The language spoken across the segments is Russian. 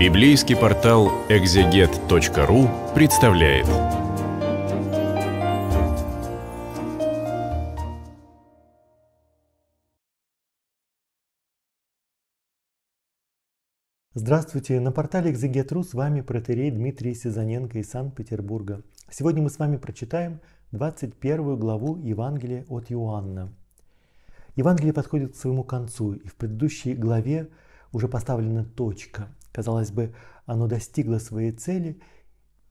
Библейский портал экзегет.ру представляет. Здравствуйте! На портале Экзегет.ру с вами протерей Дмитрий Сизаненко из Санкт-Петербурга. Сегодня мы с вами прочитаем 21 главу Евангелия от Иоанна. Евангелие подходит к своему концу, и в предыдущей главе уже поставлена точка – Казалось бы, оно достигло своей цели,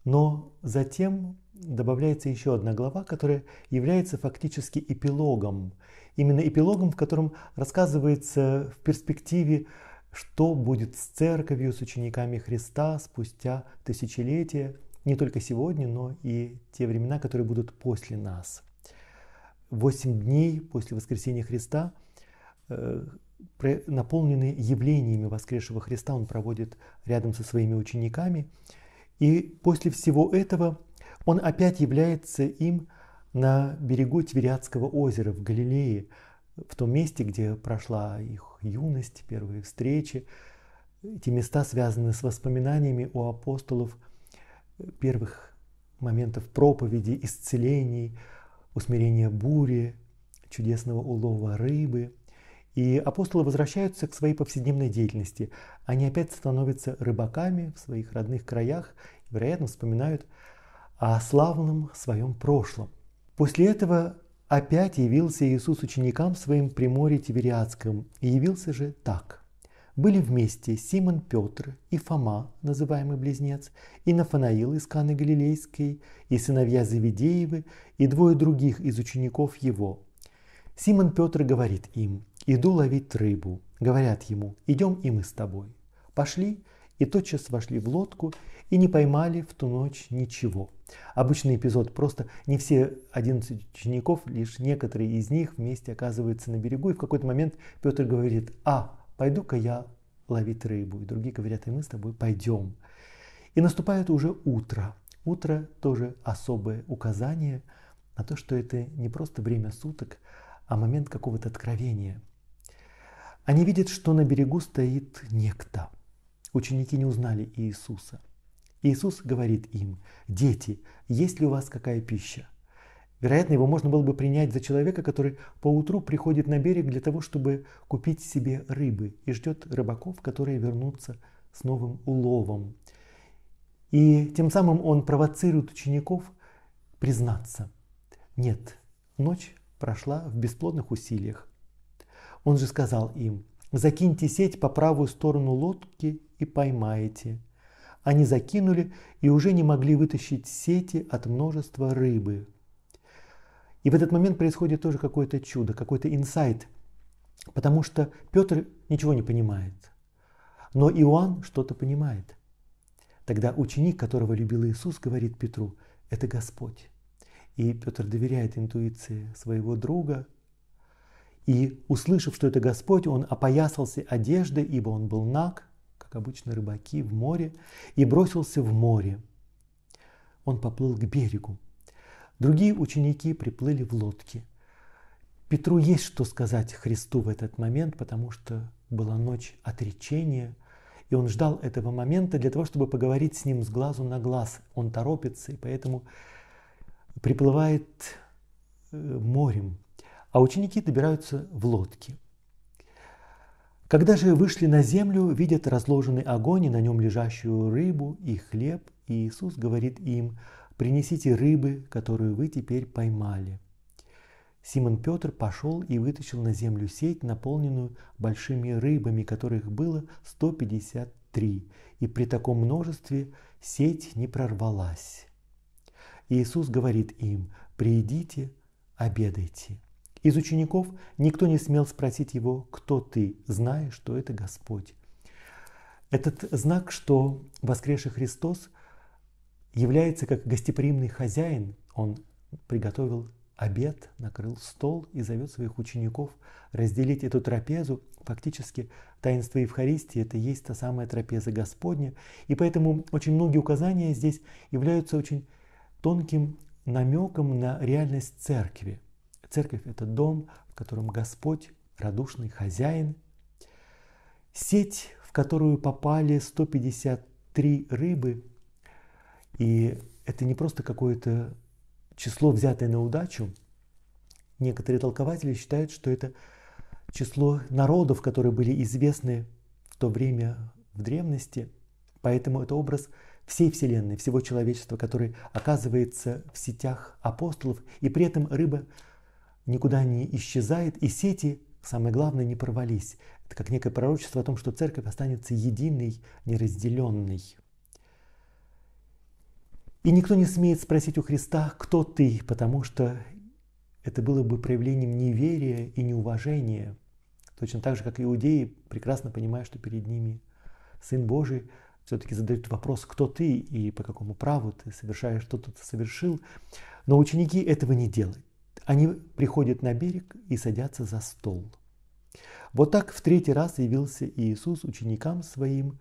но затем добавляется еще одна глава, которая является фактически эпилогом. Именно эпилогом, в котором рассказывается в перспективе, что будет с церковью, с учениками Христа спустя тысячелетия, не только сегодня, но и те времена, которые будут после нас. Восемь дней после воскресения Христа э, наполненный явлениями воскресшего Христа, он проводит рядом со своими учениками. И после всего этого он опять является им на берегу Твериадского озера в Галилее, в том месте, где прошла их юность, первые встречи. Эти места связаны с воспоминаниями у апостолов э, первых моментов проповеди, исцелений, усмирения бури, чудесного улова рыбы – и апостолы возвращаются к своей повседневной деятельности. Они опять становятся рыбаками в своих родных краях и, вероятно, вспоминают о славном своем прошлом. После этого опять явился Иисус ученикам своим при море Тивериадском, и явился же так. Были вместе Симон Петр и Фома, называемый близнец, и Нафанаил из Каны Галилейской, и сыновья Завидеевы, и двое других из учеников его. Симон Петр говорит им – Иду ловить рыбу. Говорят ему, идем и мы с тобой. Пошли и тотчас вошли в лодку и не поймали в ту ночь ничего. Обычный эпизод, просто не все 11 учеников, лишь некоторые из них вместе оказываются на берегу, и в какой-то момент Петр говорит, а, пойду-ка я ловить рыбу, и другие говорят, и мы с тобой пойдем. И наступает уже утро. Утро тоже особое указание на то, что это не просто время суток, а момент какого-то откровения – они видят, что на берегу стоит некто. Ученики не узнали Иисуса. Иисус говорит им, дети, есть ли у вас какая пища? Вероятно, его можно было бы принять за человека, который поутру приходит на берег для того, чтобы купить себе рыбы и ждет рыбаков, которые вернутся с новым уловом. И тем самым он провоцирует учеников признаться. Нет, ночь прошла в бесплодных усилиях, он же сказал им, «Закиньте сеть по правую сторону лодки и поймаете». Они закинули и уже не могли вытащить сети от множества рыбы. И в этот момент происходит тоже какое-то чудо, какой-то инсайт, потому что Петр ничего не понимает, но Иоанн что-то понимает. Тогда ученик, которого любил Иисус, говорит Петру, это Господь. И Петр доверяет интуиции своего друга – и, услышав, что это Господь, он опоясался одеждой, ибо он был наг, как обычно рыбаки, в море, и бросился в море. Он поплыл к берегу. Другие ученики приплыли в лодке. Петру есть что сказать Христу в этот момент, потому что была ночь отречения, и он ждал этого момента для того, чтобы поговорить с ним с глазу на глаз. Он торопится, и поэтому приплывает э, морем а ученики добираются в лодке. Когда же вышли на землю, видят разложенный огонь и на нем лежащую рыбу и хлеб, и Иисус говорит им, «Принесите рыбы, которую вы теперь поймали». Симон Петр пошел и вытащил на землю сеть, наполненную большими рыбами, которых было 153, и при таком множестве сеть не прорвалась. Иисус говорит им, «Приидите, обедайте». Из учеников никто не смел спросить его, кто ты, зная, что это Господь. Этот знак, что воскресший Христос является как гостеприимный хозяин, он приготовил обед, накрыл стол и зовет своих учеников разделить эту трапезу. Фактически таинство Евхаристии – это и есть та самая трапеза Господня. И поэтому очень многие указания здесь являются очень тонким намеком на реальность церкви – Церковь – это дом, в котором Господь – радушный хозяин. Сеть, в которую попали 153 рыбы, и это не просто какое-то число, взятое на удачу. Некоторые толкователи считают, что это число народов, которые были известны в то время в древности. Поэтому это образ всей Вселенной, всего человечества, который оказывается в сетях апостолов. И при этом рыба никуда не исчезает, и сети, самое главное, не порвались. Это как некое пророчество о том, что церковь останется единой, неразделенной. И никто не смеет спросить у Христа, кто ты, потому что это было бы проявлением неверия и неуважения. Точно так же, как иудеи, прекрасно понимая, что перед ними Сын Божий, все-таки задают вопрос, кто ты и по какому праву ты совершаешь, что ты совершил. Но ученики этого не делают. Они приходят на берег и садятся за стол. Вот так в третий раз явился Иисус ученикам своим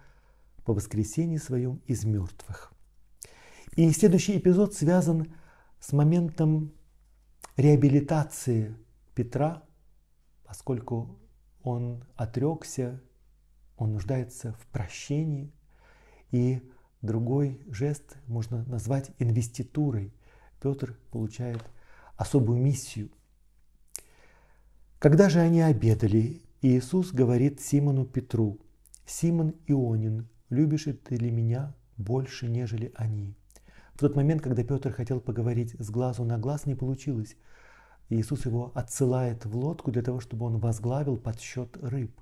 по воскресении своем из мертвых. И следующий эпизод связан с моментом реабилитации Петра, поскольку он отрекся, он нуждается в прощении. И другой жест можно назвать инвеститурой. Петр получает особую миссию. Когда же они обедали, Иисус говорит Симону Петру, «Симон Ионин, любишь ли ты ли меня больше, нежели они?» В тот момент, когда Петр хотел поговорить с глазу на глаз, не получилось. Иисус его отсылает в лодку для того, чтобы он возглавил подсчет рыб.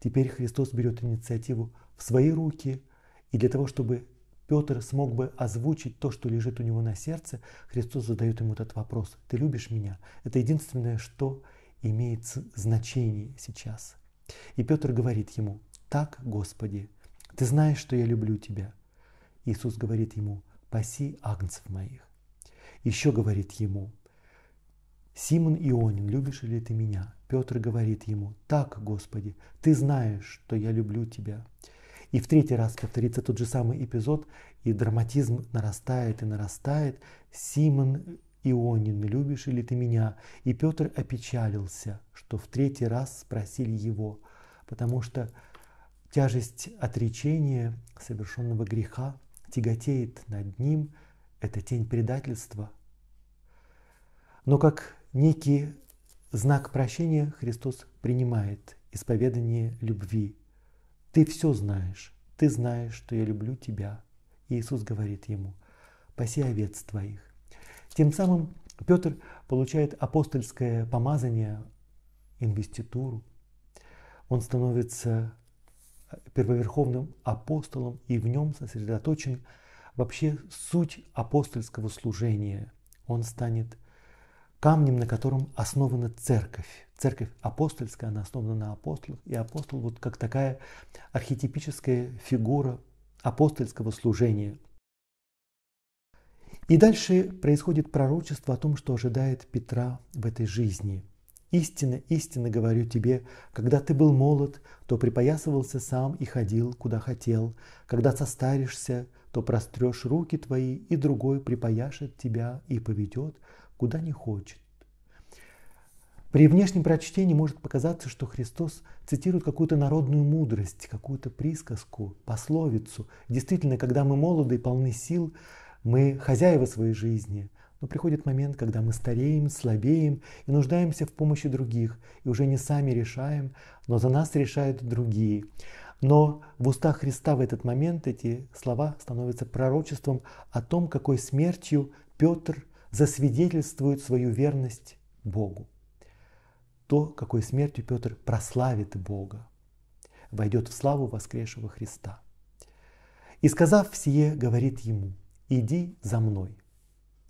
Теперь Христос берет инициативу в свои руки, и для того, чтобы Петр смог бы озвучить то, что лежит у него на сердце, Христос задает ему этот вопрос. Ты любишь меня? Это единственное, что имеет значение сейчас. И Петр говорит ему, так, Господи, ты знаешь, что я люблю тебя. Иисус говорит ему, паси агнцев моих. Еще говорит ему, Симон Ионин, любишь ли ты меня? Петр говорит ему, так, Господи, ты знаешь, что я люблю тебя. И в третий раз повторится тот же самый эпизод, и драматизм нарастает и нарастает. Симон Ионин, любишь ли ты меня? И Петр опечалился, что в третий раз спросили его, потому что тяжесть отречения совершенного греха тяготеет над ним, это тень предательства. Но как некий знак прощения Христос принимает исповедание любви ты все знаешь. Ты знаешь, что я люблю тебя. И Иисус говорит ему, паси овец твоих. Тем самым Петр получает апостольское помазание, инвеституру. Он становится э, первоверховным апостолом, и в нем сосредоточен вообще суть апостольского служения. Он станет камнем, на котором основана церковь. Церковь апостольская, она основана на апостолах, и апостол вот как такая архетипическая фигура апостольского служения. И дальше происходит пророчество о том, что ожидает Петра в этой жизни. «Истинно, истинно говорю тебе, когда ты был молод, то припоясывался сам и ходил, куда хотел. Когда состаришься, то прострешь руки твои, и другой припояшет тебя и поведет, куда не хочет. При внешнем прочтении может показаться, что Христос цитирует какую-то народную мудрость, какую-то присказку, пословицу. Действительно, когда мы молоды и полны сил, мы хозяева своей жизни. Но приходит момент, когда мы стареем, слабеем и нуждаемся в помощи других, и уже не сами решаем, но за нас решают другие. Но в устах Христа в этот момент эти слова становятся пророчеством о том, какой смертью Петр – засвидетельствует свою верность Богу. То, какой смертью Петр прославит Бога, войдет в славу воскресшего Христа. И сказав сие, говорит ему, иди за мной.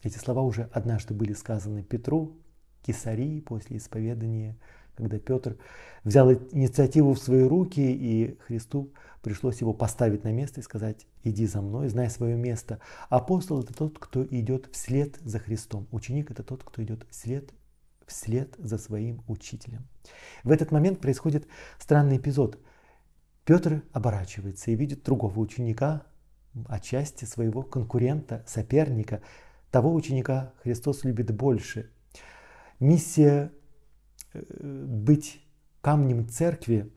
Эти слова уже однажды были сказаны Петру, Кесарии после исповедания когда Петр взял инициативу в свои руки, и Христу пришлось его поставить на место и сказать, иди за мной, знай свое место. Апостол – это тот, кто идет вслед за Христом. Ученик – это тот, кто идет вслед вслед за своим учителем. В этот момент происходит странный эпизод. Петр оборачивается и видит другого ученика, отчасти своего конкурента, соперника. Того ученика Христос любит больше. Миссия быть камнем церкви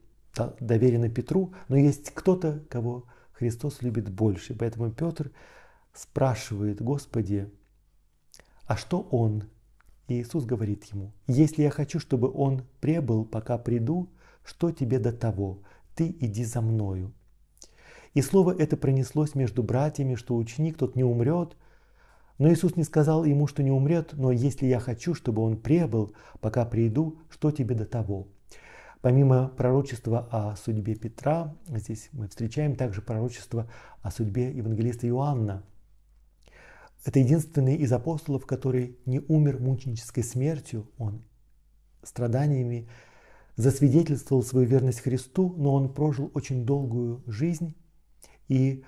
доверено Петру, но есть кто-то, кого Христос любит больше. Поэтому Петр спрашивает, Господи, а что он? И Иисус говорит ему, если я хочу, чтобы он пребыл, пока приду, что тебе до того? Ты иди за мною. И слово это пронеслось между братьями, что ученик тот не умрет, но Иисус не сказал ему, что не умрет, но если я хочу, чтобы он пребыл, пока приду, что тебе до того? Помимо пророчества о судьбе Петра, здесь мы встречаем также пророчество о судьбе евангелиста Иоанна. Это единственный из апостолов, который не умер мученической смертью, он страданиями засвидетельствовал свою верность Христу, но он прожил очень долгую жизнь, и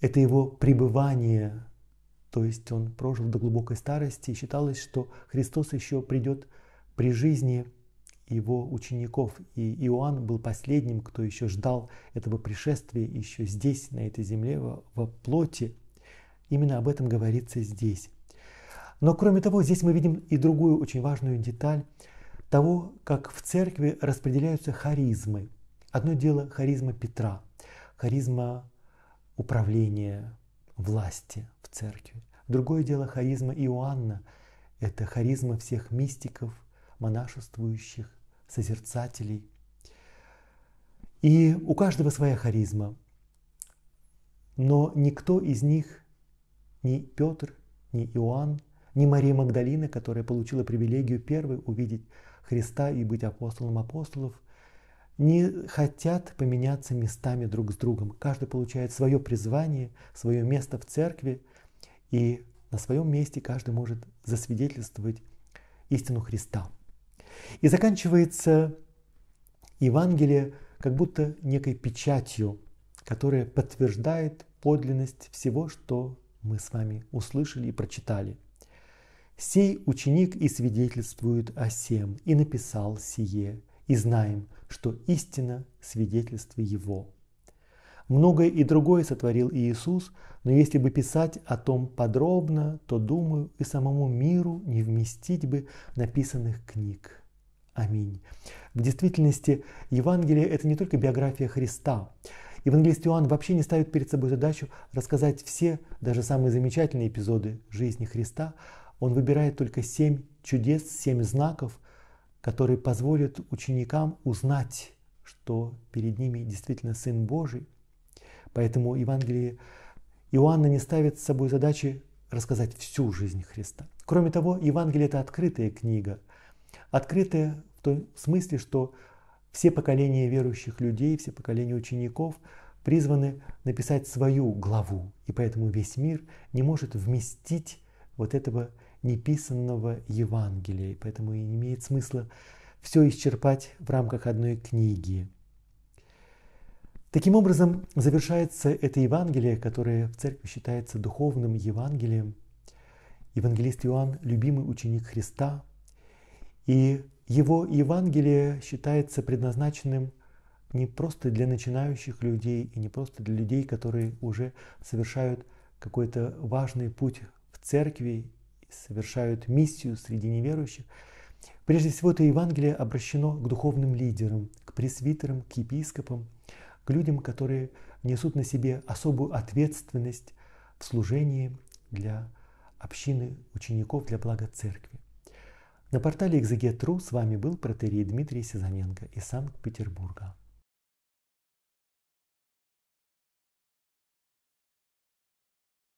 это его пребывание то есть он прожил до глубокой старости, и считалось, что Христос еще придет при жизни его учеников. И Иоанн был последним, кто еще ждал этого пришествия еще здесь, на этой земле, во плоти. Именно об этом говорится здесь. Но кроме того, здесь мы видим и другую очень важную деталь того, как в церкви распределяются харизмы. Одно дело харизма Петра, харизма управления, власти, церкви. Другое дело харизма Иоанна. Это харизма всех мистиков, монашествующих, созерцателей. И у каждого своя харизма. Но никто из них, ни Петр, ни Иоанн, ни Мария Магдалина, которая получила привилегию первой увидеть Христа и быть апостолом апостолов, не хотят поменяться местами друг с другом. Каждый получает свое призвание, свое место в церкви, и на своем месте каждый может засвидетельствовать истину Христа. И заканчивается Евангелие как будто некой печатью, которая подтверждает подлинность всего, что мы с вами услышали и прочитали. «Сей ученик и свидетельствует о сем, и написал сие, и знаем, что истина свидетельство его». Многое и другое сотворил Иисус, но если бы писать о том подробно, то, думаю, и самому миру не вместить бы написанных книг. Аминь. В действительности, Евангелие – это не только биография Христа. Евангелист Иоанн вообще не ставит перед собой задачу рассказать все, даже самые замечательные эпизоды жизни Христа. Он выбирает только семь чудес, семь знаков, которые позволят ученикам узнать, что перед ними действительно Сын Божий – Поэтому Евангелие Иоанна не ставит с собой задачи рассказать всю жизнь Христа. Кроме того, Евангелие – это открытая книга. Открытая в том смысле, что все поколения верующих людей, все поколения учеников призваны написать свою главу, и поэтому весь мир не может вместить вот этого неписанного Евангелия, и поэтому и не имеет смысла все исчерпать в рамках одной книги. Таким образом, завершается это Евангелие, которое в церкви считается духовным Евангелием. Евангелист Иоанн – любимый ученик Христа, и его Евангелие считается предназначенным не просто для начинающих людей и не просто для людей, которые уже совершают какой-то важный путь в церкви, совершают миссию среди неверующих. Прежде всего, это Евангелие обращено к духовным лидерам, к пресвитерам, к епископам – к людям, которые несут на себе особую ответственность в служении для общины учеников для блага церкви. На портале «Экзегет.ру» с вами был протерей Дмитрий Сизаненко из Санкт-Петербурга.